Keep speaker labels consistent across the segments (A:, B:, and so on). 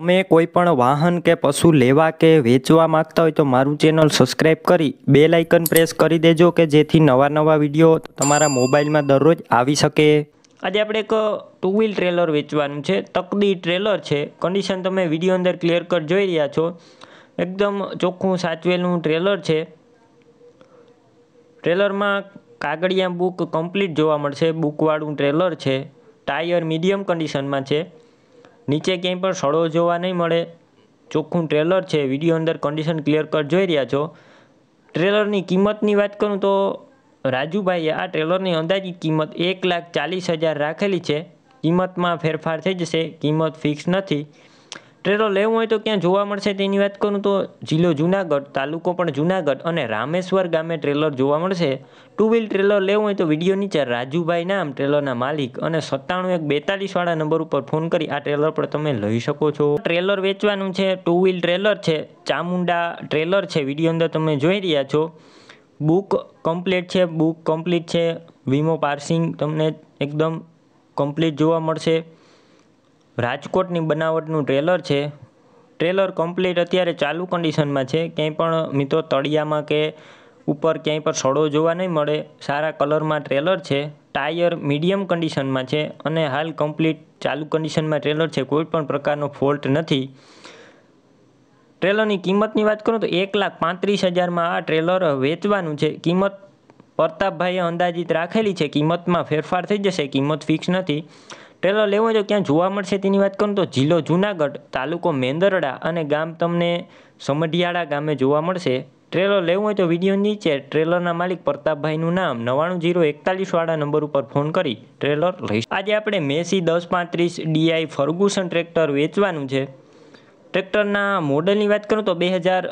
A: તમે કોઈ પણ વાહન કે પશુ લેવા કે વેચવા માંગતા હોય તો મારું ચેનલ સબસ્ક્રાઈબ કરી બે લાઇકન પ્રેસ કરી દેજો કે જેથી નવા નવા વિડીયો તમારા મોબાઈલમાં દરરોજ આવી શકે આજે આપણે એક ટુ વ્હીલ ટ્રેલર વેચવાનું છે તકદી ટ્રેલર છે કન્ડિશન તમે વિડીયો અંદર ક્લિયર કટ જોઈ રહ્યા છો એકદમ ચોખ્ખું સાચવેલું ટ્રેલર છે ટ્રેલરમાં કાગળિયા બુક કમ્પ્લીટ જોવા મળશે બુકવાળું ટ્રેલર છે ટાયર મીડિયમ કન્ડિશનમાં છે નીચે ક્યાંય પણ સડો જોવા નહીં મળે ચોખ્ખું ટ્રેલર છે વિડીયો અંદર કન્ડિશન ક્લિયર કટ જોઈ રહ્યા છો ટ્રેલરની કિંમતની વાત કરું તો રાજુભાઈએ આ ટ્રેલરની અંદાજિત કિંમત એક લાખ ચાલીસ હજાર રાખેલી છે કિંમતમાં ફેરફાર થઈ જશે કિંમત ફિક્સ નથી ટ્રેલર લેવો હોય તો ક્યાં જોવા મળશે તેની વાત કરું તો જિલ્લો જુનાગઢ તાલુકો પણ જુનાગઢ અને રામેશ્વર ગામે ટ્રેલર જોવા મળશે ટુ વ્હીલ ટ્રેલર લેવું હોય તો વિડીયો નીચે રાજુભાઈ નામ ટ્રેલરના માલિક અને સત્તાણું એક બેતાલીસવાળા નંબર ઉપર ફોન કરી આ ટ્રેલર પર તમે લઈ શકો છો ટ્રેલર વેચવાનું છે ટુ વ્હીલ ટ્રેલર છે ચામુંડા ટ્રેલર છે વિડીયો અંદર તમે જોઈ રહ્યા છો બુક કમ્પ્લીટ છે બુક કમ્પ્લીટ છે વીમો પાર્સિંગ તમને એકદમ કમ્પ્લીટ જોવા મળશે રાજકોટની બનાવટનું ટ્રેલર છે ટ્રેલર કમ્પ્લીટ અત્યારે ચાલુ કન્ડિશનમાં છે ક્યાંય પણ મિત્રો તળિયામાં કે ઉપર ક્યાંય પણ સડો જોવા નહીં મળે સારા કલરમાં ટ્રેલર છે ટાયર મીડિયમ કન્ડિશનમાં છે અને હાલ કમ્પ્લીટ ચાલુ કન્ડિશનમાં ટ્રેલર છે કોઈ પણ પ્રકારનો ફોલ્ટ નથી ટ્રેલરની કિંમતની વાત કરું તો એક લાખ પાંત્રીસ હજારમાં આ ટ્રેલર વેચવાનું છે કિંમત પ્રતાપભાઈએ અંદાજિત રાખેલી છે કિંમતમાં ફેરફાર થઈ જશે કિંમત ફિક્સ નથી ટ્રેલર લેવો જો ક્યાં જોવા મળશે તેની વાત કરું તો જિલ્લો જુનાગઢ તાલુકો મેંદરડા અને ગામ તમને સમઢિયાળા ગામે જોવા મળશે ટ્રેલર લેવું હોય તો વિડીયો નીચે ટ્રેલરના માલિક પ્રતાપભાઈનું નામ નવાણું જીરો એકતાલીસવાળા નંબર ઉપર ફોન કરી ટ્રેલર લઈશ આજે આપણે મેસી દસ પાંત્રીસ ડીઆઈ ફર્ગુસન ટ્રેક્ટર વેચવાનું છે ટ્રેક્ટરના મોડલની વાત કરું તો બે હજાર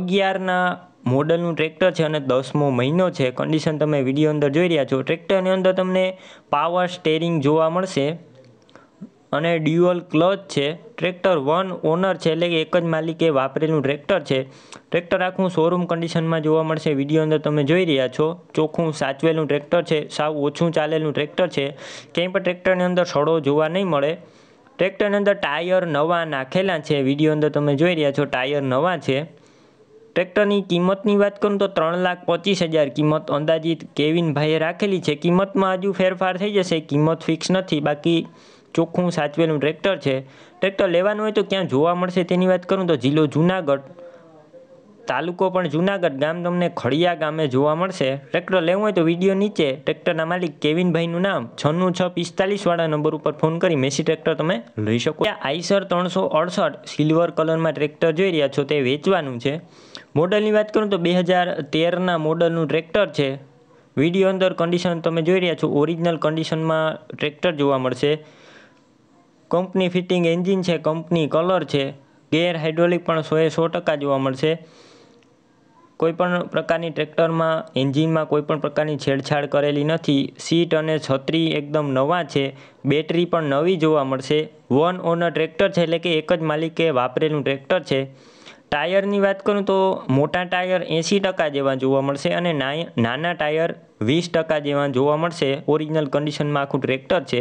A: અગિયારના મોડલનું ટ્રેક્ટર છે અને દસમો મહિનો છે કન્ડિશન તમે વિડીયો અંદર જોઈ રહ્યા છો ટ્રેક્ટરની અંદર તમને પાવર સ્ટેરિંગ જોવા મળશે અને ડ્યુઅલ ક્લચ છે ટ્રેક્ટર વન ઓનર છે એટલે કે એક જ માલિકે વાપરેલું ટ્રેક્ટર છે ટ્રેક્ટર આખું શોરૂમ કન્ડિશનમાં જોવા મળશે વિડીયો અંદર તમે જોઈ રહ્યા છો ચોખ્ખું સાચવેલું ટ્રેક્ટર છે સાવ ઓછું ચાલેલું ટ્રેક્ટર છે ક્યાંય પણ ટ્રેક્ટરની અંદર સડો જોવા નહીં મળે ટ્રેક્ટરની અંદર ટાયર નવા નાખેલા છે વિડીયો અંદર તમે જોઈ રહ્યા છો ટાયર નવા છે ટ્રેક્ટરની કિંમતની વાત કરું તો ત્રણ લાખ પચીસ હજાર કિંમત અંદાજિત કેવિનભાઈએ રાખેલી છે કિંમતમાં હજુ ફેરફાર થઈ જશે કિંમત ફિક્સ નથી બાકી ચોખ્ખું સાચવેલું ટ્રેક્ટર છે ટ્રેક્ટર લેવાનું હોય તો ક્યાં જોવા મળશે તેની વાત કરું તો જિલ્લો જૂનાગઢ તાલુકો પણ જૂનાગઢ ગામ તમને ખડિયા ગામે જોવા મળશે ટ્રેક્ટર લેવું હોય તો વિડીયો નીચે ટ્રેક્ટરના માલિક કેવિનભાઈનું નામ છન્નું છ પિસ્તાલીસવાળા નંબર ઉપર ફોન કરી મેસી ટ્રેક્ટર તમે લઈ શકો આઈસર ત્રણસો અડસઠ સિલ્વર કલરમાં ટ્રેક્ટર જોઈ રહ્યા છો તે વેચવાનું છે મોડલની વાત કરું તો બે હજાર તેરના મોડલનું ટ્રેક્ટર છે વિડીયો અંદર કન્ડિશન તમે જોઈ રહ્યા છો ઓરિજિનલ કન્ડિશનમાં ટ્રેક્ટર જોવા મળશે કંપની ફિટિંગ એન્જિન છે કંપની કલર છે ગેર હાઇડ્રોલિક પણ સોએ સો ટકા જોવા મળશે કોઈપણ પ્રકારની ટ્રેક્ટરમાં એન્જિનમાં કોઈપણ પ્રકારની છેડછાડ કરેલી નથી સીટ અને છત્રી એકદમ નવા છે બેટરી પણ નવી જોવા મળશે વન ઓનર ટ્રેક્ટર છે એટલે કે એક જ માલિકે વાપરેલું ટ્રેક્ટર છે ટાયરની વાત કરું તો મોટા ટાયર એંસી ટકા જેવા જોવા મળશે અને નાના ટાયર વીસ ટકા જેવા જોવા મળશે ઓરિજિનલ કન્ડિશનમાં આખું ટ્રેક્ટર છે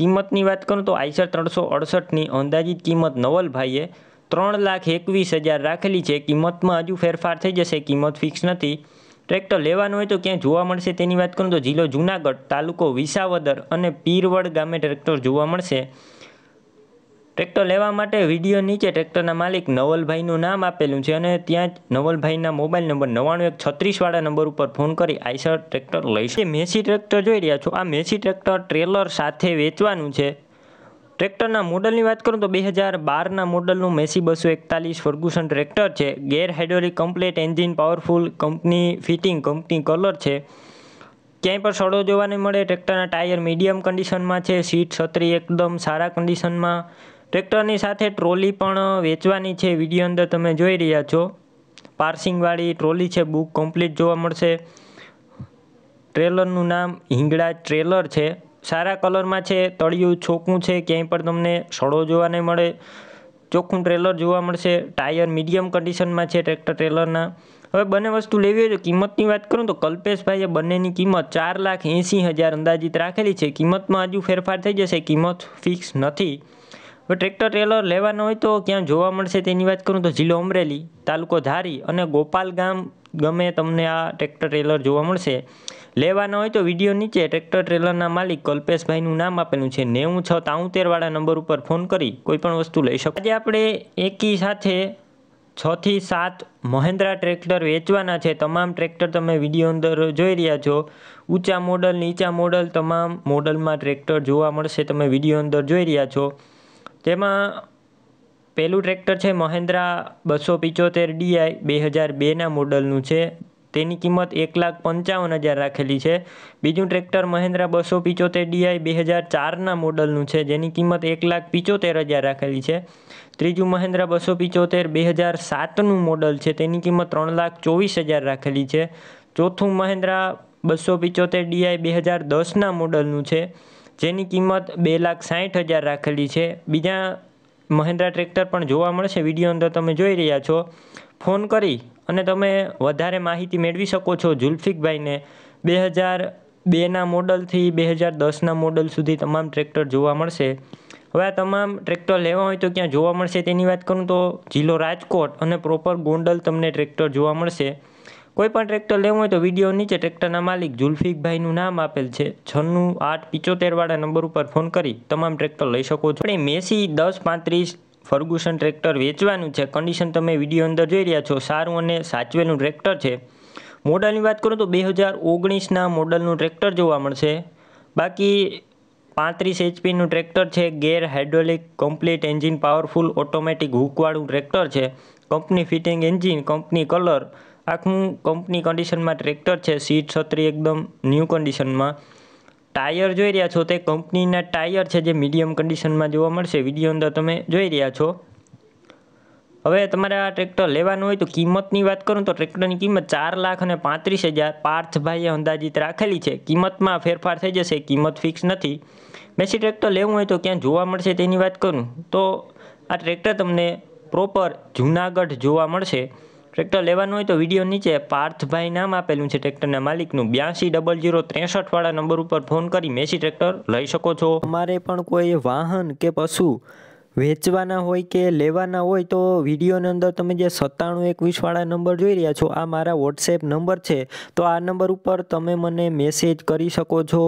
A: કિંમતની વાત કરું તો આઈસર ત્રણસો અડસઠની અંદાજિત કિંમત નવલભાઈએ ત્રણ લાખ એકવીસ હજાર રાખેલી છે કિંમતમાં હજુ ફેરફાર થઈ જશે કિંમત ફિક્સ નથી ટ્રેક્ટર લેવાનું હોય તો ક્યાં જોવા મળશે તેની વાત કરું તો જિલ્લો જૂનાગઢ તાલુકો વિસાવદર અને પીરવડ ગામે ટ્રેક્ટર જોવા મળશે ટ્રેક્ટર લેવા માટે વિડીયો નીચે ટ્રેક્ટરના માલિક નવલભાઈનું નામ આપેલું છે અને ત્યાં જ નવલભાઈના મોબાઈલ નંબર નવ્વાણું એક છત્રીસવાળા નંબર ઉપર ફોન કરી આઈસર ટ્રેક્ટર લઈ મેસી ટ્રેક્ટર જોઈ રહ્યા છો આ મેસી ટ્રેક્ટર ટ્રેલર સાથે વેચવાનું છે ટ્રેક્ટરના મોડલની વાત કરું તો બે હજાર બારના મોડલનું મેસી બસો એકતાલીસ ફર્ગુસન ટ્રેક્ટર છે gear hydraulic complete engine powerful company fitting company colour છે ક્યાંય પણ સડો જોવા નહીં મળે ટ્રેક્ટરના ટાયર મીડિયમ કન્ડિશનમાં છે સીટ છત્રી એકદમ સારા કન્ડિશનમાં ટ્રેક્ટરની સાથે ટ્રોલી પણ વેચવાની છે વિડીયો અંદર તમે જોઈ રહ્યા છો પાર્સિંગવાળી ટ્રોલી છે બુક કમ્પ્લીટ જોવા મળશે ટ્રેલરનું નામ હિંગળા ટ્રેલર છે સારા કલરમાં છે તળિયું છોકું છે ક્યાંય પણ તમને સડો જોવા નહીં મળે ચોખ્ખું ટ્રેલર જોવા મળશે ટાયર મીડિયમ કન્ડિશનમાં છે ટ્રેક્ટર ટ્રેલરના હવે બંને વસ્તુ લેવી હોય તો કિંમતની વાત કરું તો કલ્પેશભાઈએ બંનેની કિંમત ચાર લાખ એંસી હજાર અંદાજિત રાખેલી છે કિંમતમાં હજુ ફેરફાર થઈ જશે કિંમત ફિક્સ નથી હવે ટ્રેક્ટર ટ્રેલર લેવાનું હોય તો ક્યાં જોવા મળશે તેની વાત કરું તો જિલ્લો અમરેલી તાલુકો ધારી અને ગોપાલ ગામ ગમે તમને આ ટ્રેક્ટર ટ્રેલર જોવા મળશે લેવાના હોય તો વિડીયો નીચે ટ્રેક્ટર ટ્રેલરના માલિક કલ્પેશભાઈનું નામ આપેલું છે નેવું છ તાઉતેરવાળા નંબર ઉપર ફોન કરી કોઈ પણ વસ્તુ લઈ શકો આજે આપણે એકી સાથે છથી સાત મહેન્દ્રા ટ્રેક્ટર વેચવાના છે તમામ ટ્રેક્ટર તમે વિડીયો અંદર જોઈ રહ્યા છો ઊંચા મોડલ નીચા મોડલ તમામ મોડલમાં ટ્રેક્ટર જોવા મળશે તમે વિડીયો અંદર જોઈ રહ્યા છો તેમાં પહેલું ટ્રેક્ટર છે મહેન્દ્રા બસો પિચોતેર ડીઆઈ બે હજાર બેના મોડલનું છે તેની કિંમત એક લાખ પંચાવન હજાર રાખેલી છે બીજું ટ્રેક્ટર મહેન્દ્રા બસો પિચોતેર ડીઆઈ બે હજાર ચારના મોડલનું છે જેની કિંમત એક લાખ પિચોતેર હજાર રાખેલી છે ત્રીજું મહેન્દ્રા બસો પિચોતેર બે હજાર સાતનું મોડલ છે તેની કિંમત ત્રણ લાખ ચોવીસ હજાર રાખેલી છે ચોથું મહેન્દ્રા બસો પિચોતેર ડીઆઈ બે હજાર દસના મોડલનું છે જેની કિંમત બે લાખ સાઠ હજાર રાખેલી છે બીજા મહિન્દ્રા ટ્રેક્ટર પણ જોવા મળશે વિડીયો અંદર તમે જોઈ રહ્યા છો ફોન કરી અને તમે વધારે માહિતી મેળવી શકો છો જુલ્ફિકભાઈને બે હજાર બેના મોડલથી બે હજાર દસના મોડલ સુધી તમામ ટ્રેક્ટર જોવા મળશે હવે આ તમામ ટ્રેક્ટર લેવા હોય તો ક્યાં જોવા મળશે તેની વાત કરું તો જિલ્લો રાજકોટ અને પ્રોપર ગોંડલ તમને ટ્રેક્ટર જોવા મળશે કોઈ પણ ટ્રેક્ટર લેવું હોય તો વિડીયો નીચે ટ્રેક્ટરના માલિક જુલ્ફિકભાઈનું નામ આપેલ છે છન્નું આઠ પિચોતેરવાળા નંબર ઉપર ફોન કરી તમામ ટ્રેક્ટર લઈ શકો છો પણ એ મેસી દસ પાંત્રીસ ફર્ગુસન ટ્રેક્ટર વેચવાનું છે કન્ડિશન તમે વિડીયો અંદર જોઈ રહ્યા છો સારું અને સાચવેલું ટ્રેક્ટર છે મોડલની વાત કરું તો બે હજાર ઓગણીસના મોડલનું ટ્રેક્ટર જોવા મળશે બાકી પાંત્રીસ એચપીનું ટ્રેક્ટર છે gear hydraulic complete engine powerful automatic હુકવાળું ટ્રેક્ટર છે company fitting engine company colour આખું કંપની કન્ડિશનમાં ટ્રેક્ટર છે સીટ છત્રી એકદમ ન્યૂ કન્ડિશનમાં ટાયર જોઈ રહ્યા છો તે કંપનીના ટાયર છે જે મીડિયમ કન્ડિશનમાં જોવા મળશે વિડીયો અંદર તમે જોઈ રહ્યા છો હવે તમારે આ ટ્રેક્ટર લેવાનું હોય તો કિંમતની વાત કરું તો ટ્રેક્ટરની કિંમત ચાર લાખ અને પાંત્રીસ હજાર પાર્થભાઈએ અંદાજિત રાખેલી છે કિંમતમાં ફેરફાર થઈ જશે કિંમત ફિક્સ નથી બેસી ટ્રેક્ટર લેવું હોય તો ક્યાં જોવા મળશે તેની વાત કરું તો આ ટ્રેક્ટર તમને પ્રોપર જૂનાગઢ જોવા મળશે ટ્રેક્ટર લેવાનું હોય તો વિડીયો નીચે પાર્થભાઈ નામ આપેલું છે ટ્રેક્ટરના માલિકનું બ્યાસી ડબલ જીરો ત્રેસઠવાળા નંબર ઉપર ફોન કરી મેસી ટ્રેક્ટર લઈ શકો છો અમારે પણ કોઈ વાહન કે પશુ વેચવાના હોય કે લેવાના હોય તો વિડીયોની અંદર તમે જે સત્તાણું એકવીસવાળા નંબર જોઈ રહ્યા છો આ મારા વોટ્સએપ નંબર છે તો આ નંબર ઉપર તમે મને મેસેજ કરી શકો છો